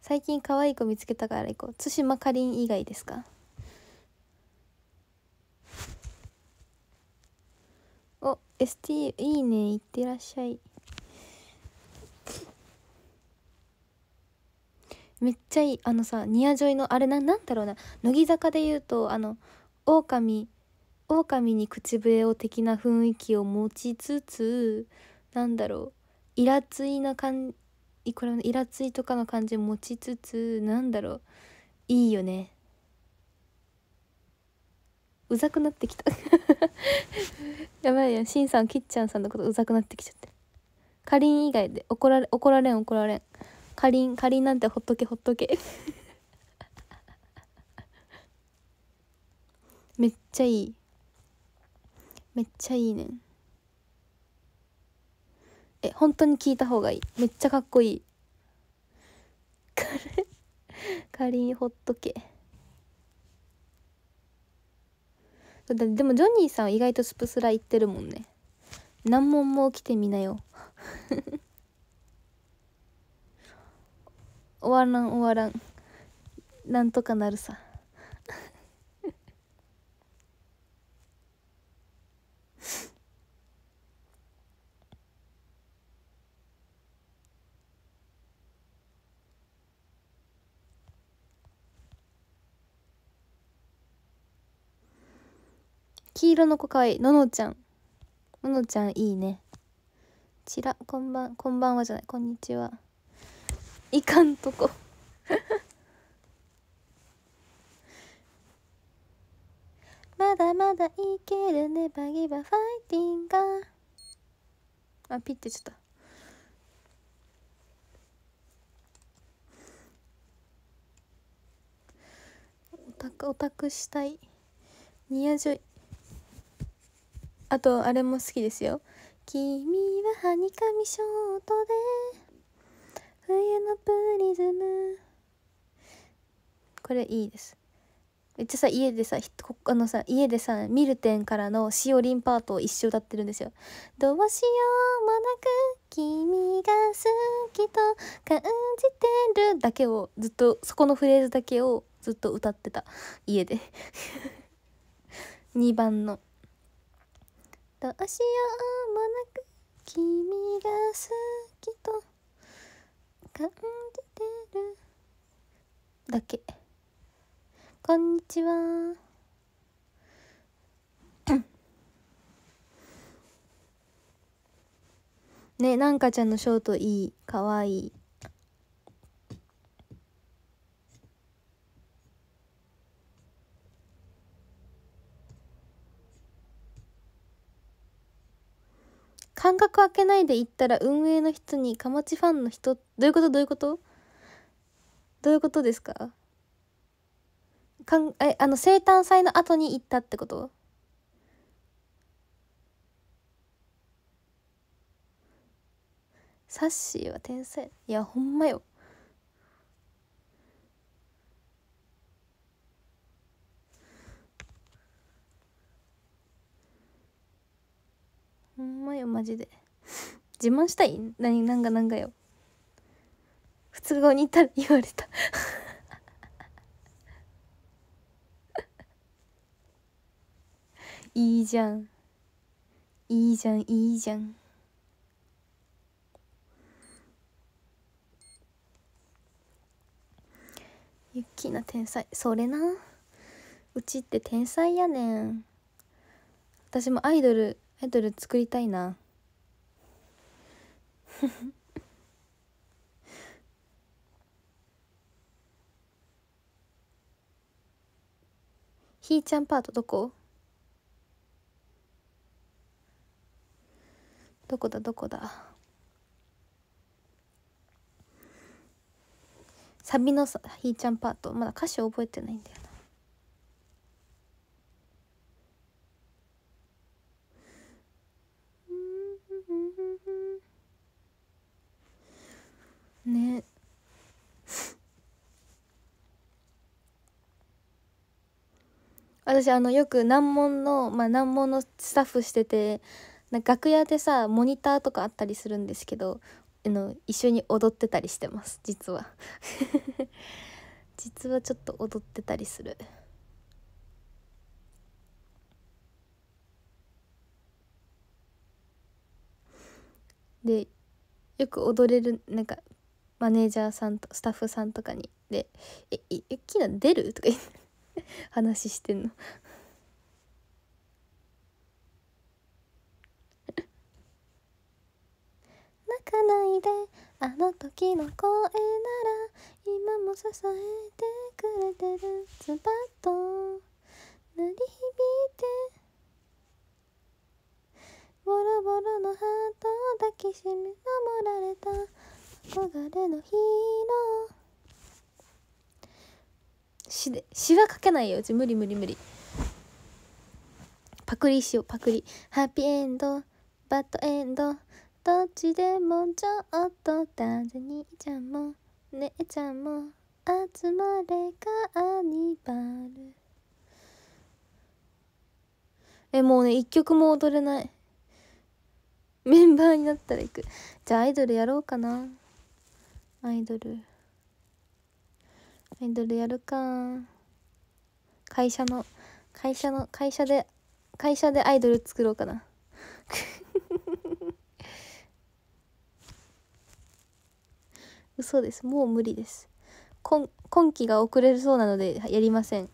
Speaker 1: 最近可愛い子見つけたから行こう対馬かりん以外ですかお ST いいねいってらっしゃいめっちゃいいあのさニアジョイのあれななんだろうな乃木坂で言うとあの狼狼に口笛を的な雰囲気を持ちつつなんだろうイラついな感じこれイラついとかの感じ持ちつつなんだろういいよねうざくなってきた やばいやしんさんきっちゃんさんのことうざくなってきちゃってかりん以外で怒られ怒られん怒られんかりんかりんなんてほっとけほっとけ めっちゃいいめっちゃいいねんえ本当に聞いた方がいいめっちゃかっこいいカレーカリンほっとけでもジョニーさんは意外とスプスラ言ってるもんね難問も来てみなよ 終わらん終わらんなんとかなるさ黄色の子かわいいののちゃんののちゃんいいねちらこんばんこんばんはじゃないこんにちはいかんとこ まだまだいけるねバギバファイティンガーあピッてちょっとオタクオタクしたいニアジョイあとあれも好きですよ「君ははにかみショートで冬のプリズム」これいいですめっちゃさ家でさこあのさ家でさミルテンからのしおりんパートを一生歌ってるんですよ「どうしようもなく君が好きと感じてる」だけをずっとそこのフレーズだけをずっと歌ってた家で2 番の「どうしようもなく君が好きと感じてるだけこんにちはねなんかちゃんのショートいいかわいい間隔空けないで行ったら運営の人にかまちファンの人どういうことどういうことどういうことですかかんえあの生誕祭の後に行ったってことサッシーは天才いやほんまよほんまよマジで自慢したい何なんかなんかよ普通顔にいたら言われた いいじゃんいいじゃんいいじゃんユッキーな天才それなうちって天才やねん私もアイドルアイドル作りたいな ひーちゃんパートどこどこだどこだサビのさひーちゃんパートまだ歌詞覚えてないんだよね 私あのよく難問の、まあ、難問のスタッフしててな楽屋でさモニターとかあったりするんですけどあの一緒に踊ってたりしてます実は 実はちょっと踊ってたりする。でよく踊れるなんかマネージャーさんとスタッフさんとかにで「えっきーな出る?」とか言って 話してんの 泣かないであの時の声なら今も支えてくれてるズバッと鳴り響いてボロボロのハートを抱きしめ守られた憧れのヒーロー詩で詩は書けないようち無理無理無理パクリしようパクリハッピーエンドバッドエンドどっちでもちょっとだぜ兄ちゃんも姉ちゃんも集まれカーニバルえもうね一曲も踊れないメンバーになったら行くじゃあアイドルやろうかなアイドルアイドルやるか会社の会社の会社で会社でアイドル作ろうかな 嘘ですもう無理です今今期が遅れるそうなのでやりません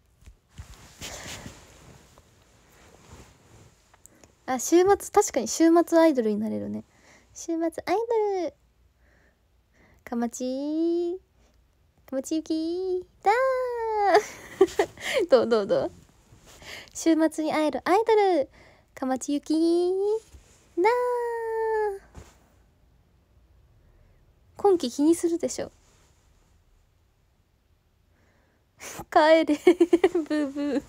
Speaker 1: あ週末確かに週末アイドルになれるね週末アイドルかまちかまちゆきだー どうどうどう週末に会えるアイドルかまちゆきだー今季気にするでしょ帰れ ブーブー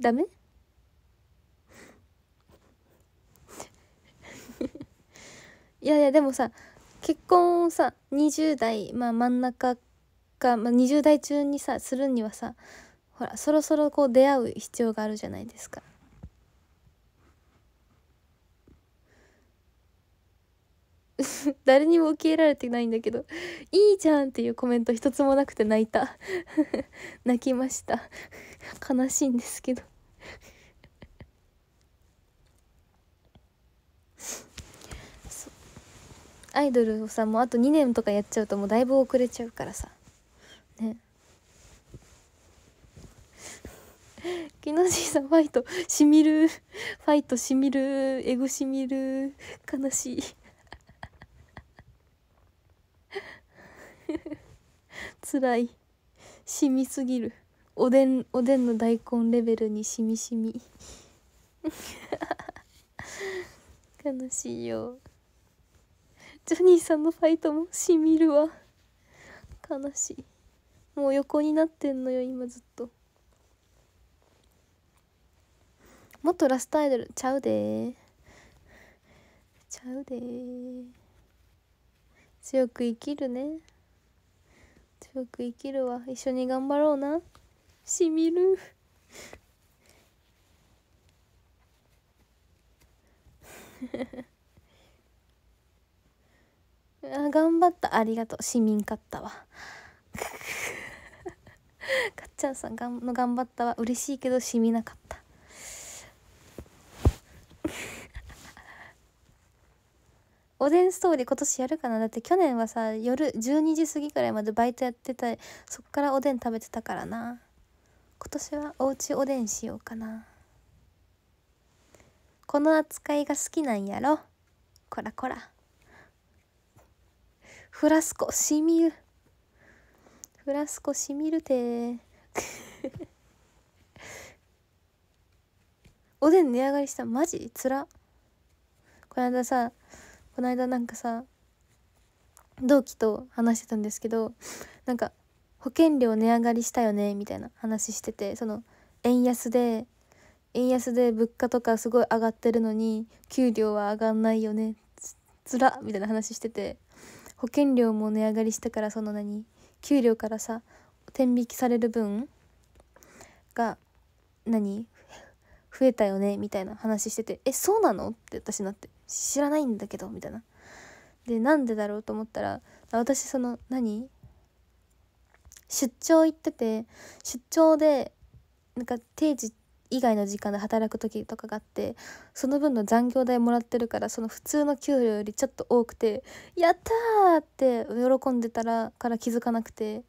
Speaker 1: ダメいやいやでもさ結婚をさ20代、まあ、真ん中か、まあ、20代中にさするにはさほらそろそろこう出会う必要があるじゃないですか。誰にも受け入れられてないんだけど「いいじゃん」っていうコメント一つもなくて泣いた 泣きました 悲しいんですけどアイドルをさもうあと2年とかやっちゃうともうだいぶ遅れちゃうからさねきのじいさんファイトしみるファイトしみるえぐしみる悲しいつら いしみすぎるおでんおでんの大根レベルにしみしみ悲しいよジョニーさんのファイトもしみるわ悲しいもう横になってんのよ今ずっと元ラストアイドルちゃうでちゃうで強く生きるね強く生きるわ一緒に頑張ろうなしみるフフフ。あ頑張ったありがとう市民買ったわ かっちゃんさんがんの頑張ったわ嬉しいけどしみなかった おでんストーリー今年やるかなだって去年はさ夜12時過ぎくらいまでバイトやってたそっからおでん食べてたからな今年はおうちおでんしようかなこの扱いが好きなんやろこらこらフラスコしみるフラスコしみるて おでん値上がりしたマジつらこの間さこの間なんかさ同期と話してたんですけどなんか保険料値上がりしたよねみたいな話しててその円安で円安で物価とかすごい上がってるのに給料は上がんないよねつらみたいな話してて保険料も値上がりしたからその何給料からさ天引きされる分が何増えたよねみたいな話してて「えそうなの?」って私なって「知らないんだけど」みたいな。でなんでだろうと思ったら私その何出張行ってて出張でなんか定時以外の時間で働く時とかがあってその分の残業代もらってるからその普通の給料よりちょっと多くて「やった!」って喜んでたらから気づかなくて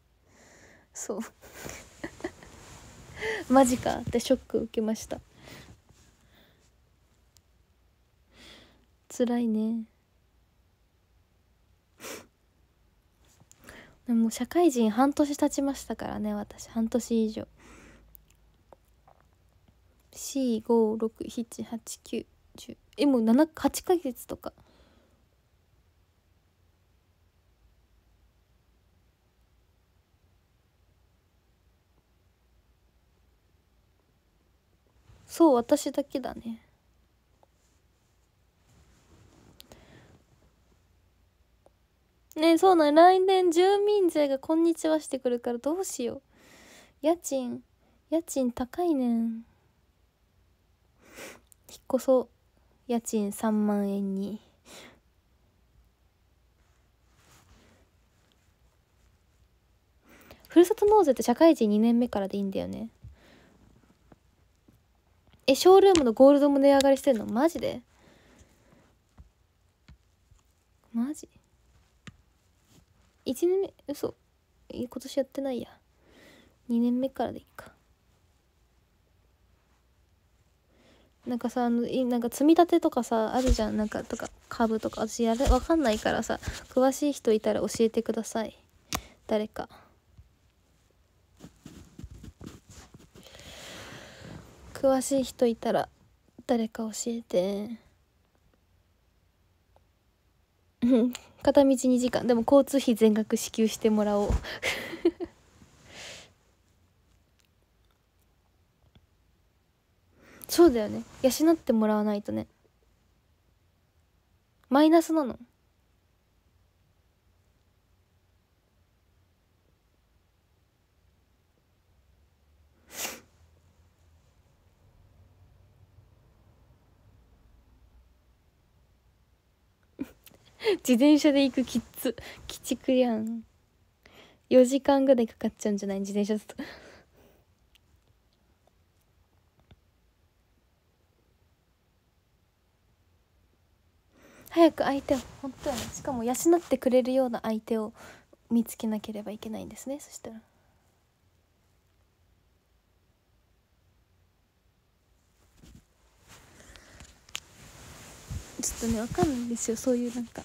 Speaker 1: そう マジかってショック受けました辛いね でも社会人半年経ちましたからね私半年以上四五六七八九十えもう七八ヶ月とかそう私だけだねねえそうなん来年住民税が「こんにちは」してくるからどうしよう家賃家賃高いねん。引っ越そ家賃3万円にふるさと納税って社会人2年目からでいいんだよねえショールームのゴールドも値上がりしてるのマジでマジ1年目嘘今年やってないや2年目からでいいかなんかさあのなんか積み立てとかさあるじゃんなんかとか株とか私やれわかんないからさ詳しい人いたら教えてください誰か詳しい人いたら誰か教えて片道2時間でも交通費全額支給してもらおうそうだよね養ってもらわないとねマイナスなの自転車で行くキッズ鬼畜やん4時間ぐらいかかっちゃうんじゃない自転車だと早く相手を本当はしかも養ってくれるような相手を見つけなければいけないんですねそしたら。ちょっとね分かんないんですよそういうなんか。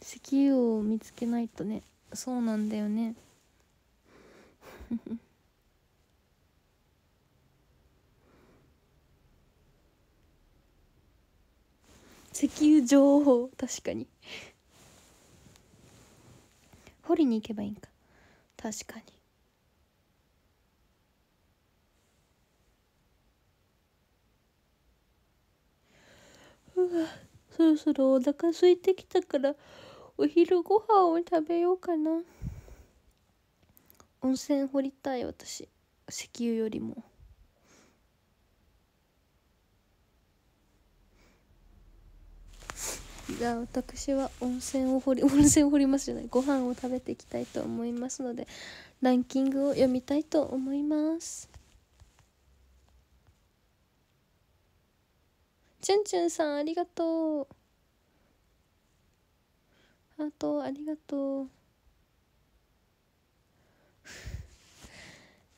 Speaker 1: 石油王を見つけないとねそうなんだよね。石油女王確かに掘りに行けばいいんか確かにうわそろそろお腹空いてきたからお昼ご飯を食べようかな温泉掘りたい私石油よりも。じゃあ私は温泉を掘り温泉を掘りますじゃないご飯を食べていきたいと思いますのでランキングを読みたいと思いますチュンチュンさんありがとうハートありがとう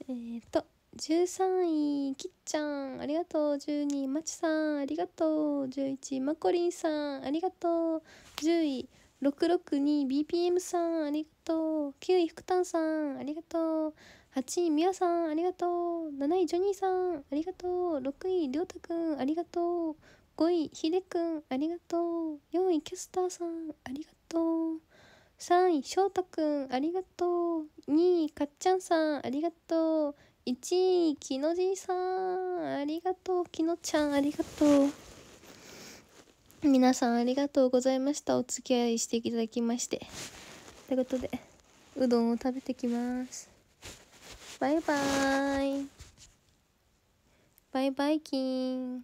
Speaker 1: えっと13位きっちゃんありがとう12位まちさんありがとう11位まこりんさんありがとう10位 662BPM さんありがとう9位福丹さんありがとう8位みやさんありがとう7位ジョニーさんありがとう6位りょうたくんありがとう5位ひでくんありがとう4位キャスターさんありがとう3位翔太くんありがとう2位かっちゃんさんありがとう1位きのじいさんありがとうきのちゃんありがとう皆さんありがとうございましたお付き合いしていただきましてということでうどんを食べてきますバイバーイバイバイキン